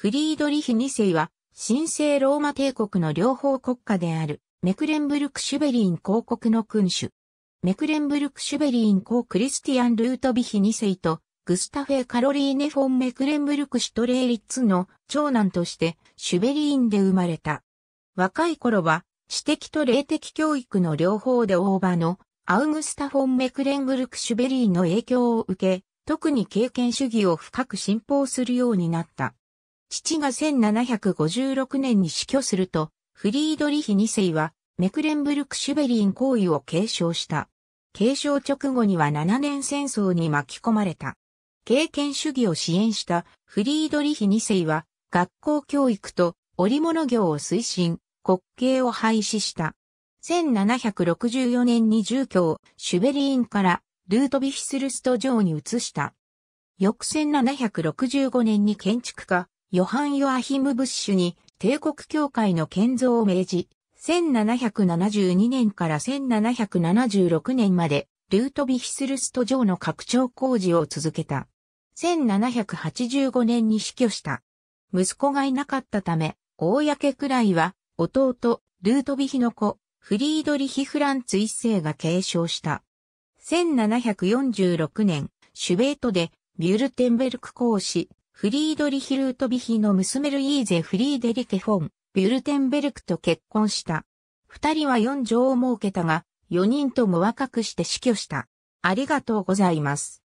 フリードリヒ2世は、神聖ローマ帝国の両方国家である、メクレンブルク・シュベリン公国の君主。メクレンブルク・シュベリン公クリスティアン・ルートビヒ2世と、グスタフェ・カロリーネ・フォン・メクレンブルク・シュトレーリッツの長男として、シュベリーンで生まれた。若い頃は、私的と霊的教育の両方で大場の、アウグスタ・フォン・メクレンブルク・シュベリーンの影響を受け、特に経験主義を深く信奉するようになった。父が1756年に死去すると、フリードリヒ2世は、メクレンブルク・シュベリン行為を継承した。継承直後には7年戦争に巻き込まれた。経験主義を支援したフリードリヒ2世は、学校教育と織物業を推進、国慶を廃止した。1764年に住居をシュベリーンからルートビヒスルスト城に移した。翌1765年に建築家、ヨハン・ヨアヒム・ブッシュに帝国教会の建造を命じ、1772年から1776年までルートビヒスルスト城の拡張工事を続けた。1785年に死去した。息子がいなかったため、公くらいは、弟、ルートビヒの子、フリードリヒ・フランツ一世が継承した。1746年、シュベートで、ビュルテンベルク公使、フリードリヒ・ルートビヒの娘ルイーゼ・フリーデリケ・フォン、ビュルテンベルクと結婚した。二人は四女を設けたが、四人とも若くして死去した。ありがとうございます。